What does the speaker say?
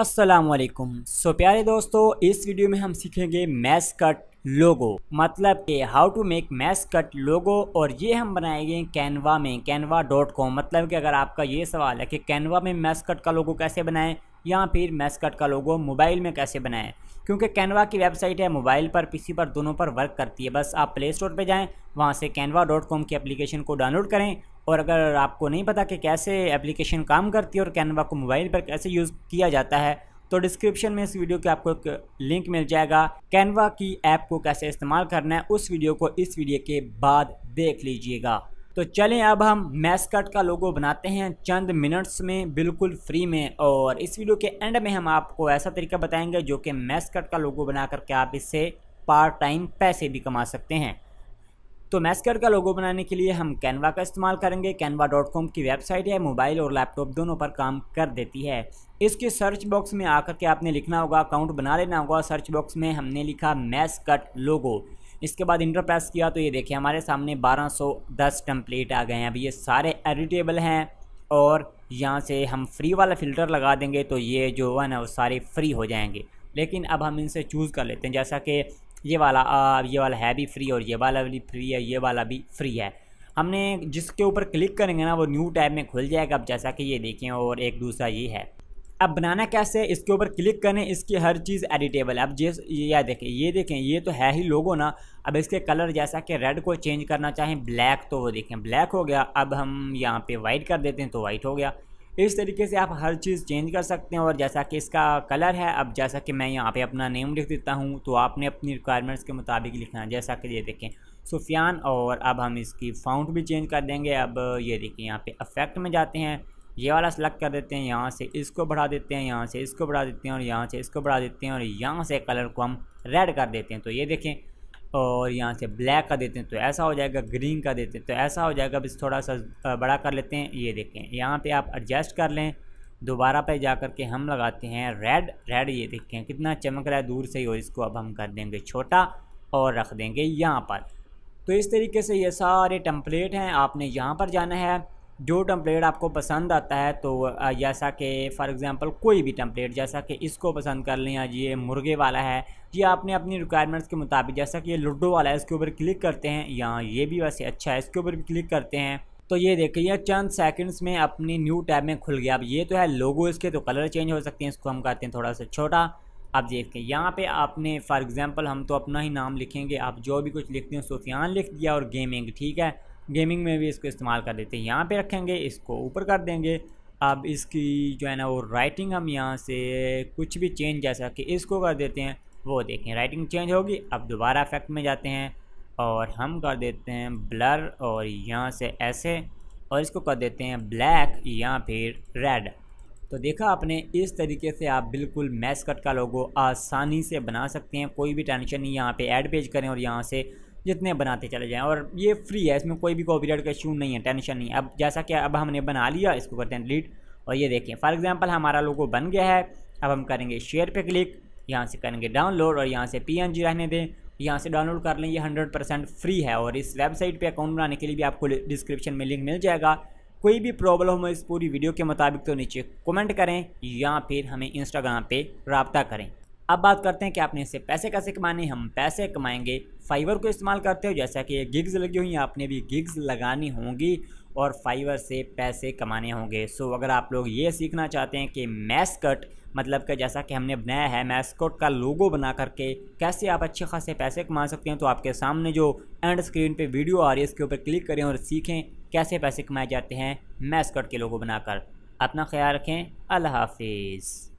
असलकुम सो प्यारे दोस्तों इस वीडियो में हम सीखेंगे मैस कट लोगो मतलब कि how to make mass cut logo और ये हम बनाएंगे कैनवा में कैनवा डॉट कॉम मतलब कि अगर आपका ये सवाल है कि कैनवा में मैस कट का लोगो कैसे बनाएं या फिर मैस्कट का लोगो मोबाइल में कैसे बनाएं क्योंकि कैनवा की वेबसाइट है मोबाइल पर पीसी पर दोनों पर वर्क करती है बस आप प्ले स्टोर पर जाएँ वहाँ से कैनवा डॉट कॉम की एप्लीकेशन को डाउनलोड करें और अगर आपको नहीं पता कि कैसे एप्लीकेशन काम करती है और कैनवा को मोबाइल पर कैसे यूज़ किया जाता है तो डिस्क्रिप्शन में इस वीडियो के आपको एक लिंक मिल जाएगा कैनवा की ऐप को कैसे इस्तेमाल करना है उस वीडियो को इस वीडियो के बाद देख लीजिएगा तो चलें अब हम मैस्कट का लोगो बनाते हैं चंद मिनट्स में बिल्कुल फ्री में और इस वीडियो के एंड में हम आपको ऐसा तरीका बताएंगे जो कि मैस्कट का लोगो बना करके आप इससे पार्ट टाइम पैसे भी कमा सकते हैं तो मैस्कट का लोगो बनाने के लिए हम कैनवा का इस्तेमाल करेंगे कैनवा डॉट कॉम की वेबसाइट है मोबाइल और लैपटॉप दोनों पर काम कर देती है इसके सर्च बॉक्स में आकर के आपने लिखना होगा अकाउंट बना लेना होगा सर्च बॉक्स में हमने लिखा मैस्कट लोगो इसके बाद इंटर प्रेस किया तो ये देखिए हमारे सामने 1210 टेम्पलेट आ गए हैं अब ये सारे एडिटेबल हैं और यहाँ से हम फ्री वाला फ़िल्टर लगा देंगे तो ये जो है ना वो सारे फ्री हो जाएंगे लेकिन अब हम इनसे चूज़ कर लेते हैं जैसा कि ये वाला आ, ये वाला है भी फ्री और ये वाला भी फ्री है ये वाला भी फ्री है हमने जिसके ऊपर क्लिक करेंगे ना वो न्यू टैब में खुल जाएगा अब जैसा कि ये देखें और एक दूसरा ये है अब बनाना कैसे है इसके ऊपर क्लिक करें इसकी हर चीज़ एडिटेबल है अब जैस यह देखें ये देखें ये तो है ही लोगो ना अब इसके कलर जैसा कि रेड को चेंज करना चाहें ब्लैक तो वो देखें ब्लैक हो गया अब हम यहाँ पे वाइट कर देते हैं तो वाइट हो गया इस तरीके से आप हर चीज़ चेंज कर सकते हैं और जैसा कि इसका कलर है अब जैसा कि मैं यहाँ पर अपना नेम लिख देता हूँ तो आपने अपनी रिक्वायरमेंट्स के मुताबिक लिखना है जैसा कि ये देखें सुफियान और अब हम इसकी फ़ाउंट भी चेंज कर देंगे अब ये देखें यहाँ पे अफेक्ट में जाते हैं ये वाला सेलेक्ट कर देते हैं यहाँ से इसको बढ़ा देते हैं यहाँ से इसको बढ़ा देते हैं और यहाँ से इसको बढ़ा देते हैं और यहाँ से कलर को हम रेड कर देते हैं तो ये देखें और यहाँ से ब्लैक का देते हैं तो ऐसा हो जाएगा ग्रीन का देते हैं तो ऐसा हो जाएगा बस थोड़ा सा बड़ा कर लेते हैं ये देखें यहाँ पे आप एडजस्ट कर लें दोबारा पे जा कर के हम लगाते हैं रेड रेड ये देखें कितना चमक रहा है दूर से ही और इसको अब हम कर देंगे छोटा और रख देंगे यहाँ पर तो इस तरीके से ये सारे टम्पलेट हैं आपने यहाँ पर जाना है जो टम्पलेट आपको पसंद आता है तो जैसा कि फ़ॉर एग्ज़ाम्पल कोई भी टम्पलेट जैसा कि इसको पसंद कर लें आज ये मुर्गे वाला है ये आपने अपनी रिक्वायरमेंट्स के मुताबिक जैसा कि ये लूडो वाला है इसके ऊपर क्लिक करते हैं या ये भी वैसे अच्छा है इसके ऊपर भी क्लिक करते हैं तो ये देखिए ये चंद सेकंड्स में अपनी न्यू टैब में खुल गया अब ये तो है लोगो इसके तो कलर चेंज हो सकते हैं इसको हम कहते हैं थोड़ा सा छोटा आप देखते हैं यहाँ पे आपने फॉर एग्ज़ाम्पल हम तो अपना ही नाम लिखेंगे आप जो भी कुछ लिखते हैं सुफियान लिख दिया और गेमिंग ठीक है गेमिंग में भी इसको इस्तेमाल कर देते हैं यहाँ पे रखेंगे इसको ऊपर कर देंगे अब इसकी जो है ना वो राइटिंग हम यहाँ से कुछ भी चेंज जैसा कि इसको कर देते हैं वो देखें राइटिंग चेंज होगी अब दोबारा इफेक्ट में जाते हैं और हम कर देते हैं ब्लर और यहाँ से ऐसे और इसको कर देते हैं ब्लैक या फिर रेड तो देखा आपने इस तरीके से आप बिल्कुल मैस कट का लोगो आसानी से बना सकते हैं कोई भी टेंशन नहीं यहाँ पे ऐड पेज करें और यहाँ से जितने बनाते चले जाएँ और ये फ्री है इसमें कोई भी कॉपीराइट का इशू नहीं है टेंशन नहीं है अब जैसा कि अब हमने बना लिया इसको करते हैं डिलीट और ये देखें फॉर एग्ज़ाम्पल हमारा लोगो बन गया है अब हम करेंगे शेयर पर क्लिक यहाँ से करेंगे डाउनलोड और यहाँ से जी रहने दें यहाँ से डाउनलोड कर लें ये हंड्रेड परसेंट फ्री है और इस वेबसाइट पे अकाउंट बनाने के लिए भी आपको डिस्क्रिप्शन में लिंक मिल जाएगा कोई भी प्रॉब्लम हो इस पूरी वीडियो के मुताबिक तो नीचे कमेंट करें या फिर हमें इंस्टाग्राम पे रबता करें अब बात करते हैं कि आपने इससे पैसे कैसे कमाने हम पैसे कमाएंगे फाइवर को इस्तेमाल करते हो जैसा कि ये गिग्स लगी हुई हैं आपने भी गिग्स लगानी होंगी और फाइवर से पैसे कमाने होंगे सो अगर आप लोग ये सीखना चाहते हैं कि मैस्कट मतलब कि जैसा कि हमने बनाया है मैस्कट का लोगो बना करके कैसे आप अच्छे खासे पैसे कमा सकते हैं तो आपके सामने जो एंड स्क्रीन पर वीडियो आ रही है इसके ऊपर क्लिक करें और सीखें कैसे पैसे कमाए जाते हैं मैस्कट के लोगो बनाकर अपना ख्याल रखें अल्लाह हाफिज़